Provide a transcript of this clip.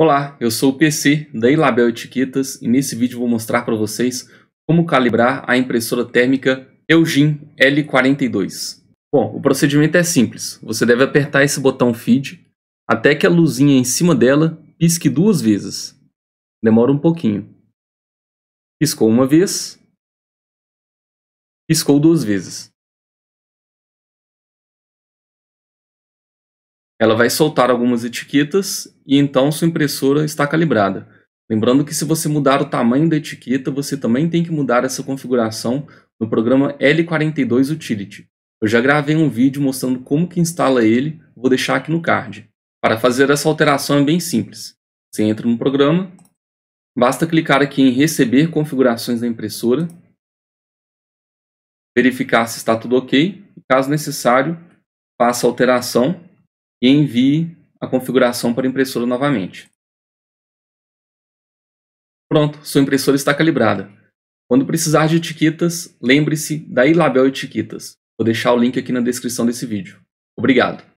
Olá, eu sou o PC da Ilabel Etiquetas e nesse vídeo vou mostrar para vocês como calibrar a impressora térmica Elgin L42. Bom, o procedimento é simples, você deve apertar esse botão feed até que a luzinha em cima dela pisque duas vezes. Demora um pouquinho. Piscou uma vez, piscou duas vezes. Ela vai soltar algumas etiquetas e então sua impressora está calibrada. Lembrando que se você mudar o tamanho da etiqueta, você também tem que mudar essa configuração no programa L42 Utility. Eu já gravei um vídeo mostrando como que instala ele, vou deixar aqui no card. Para fazer essa alteração é bem simples. Você entra no programa, basta clicar aqui em receber configurações da impressora, verificar se está tudo ok, e, caso necessário, faça a alteração e envie a configuração para a impressora novamente. Pronto, sua impressora está calibrada. Quando precisar de etiquetas, lembre-se da Ilabel Etiquetas. Vou deixar o link aqui na descrição desse vídeo. Obrigado!